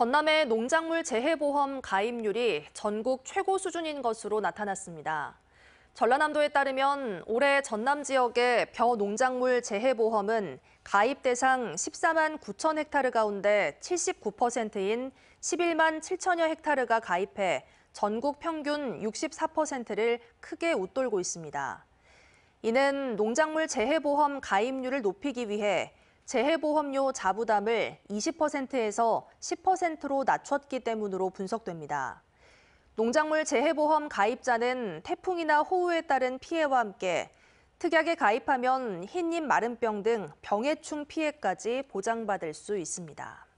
전남의 농작물 재해보험 가입률이 전국 최고 수준인 것으로 나타났습니다. 전라남도에 따르면 올해 전남 지역의 벼 농작물 재해보험은 가입 대상 14만 9천 헥타르 가운데 79%인 11만 7천여 헥타르가 가입해 전국 평균 64%를 크게 웃돌고 있습니다. 이는 농작물 재해보험 가입률을 높이기 위해 재해보험료 자부담을 20%에서 10%로 낮췄기 때문으로 분석됩니다. 농작물 재해보험 가입자는 태풍이나 호우에 따른 피해와 함께 특약에 가입하면 흰잎 마름병 등 병해충 피해까지 보장받을 수 있습니다.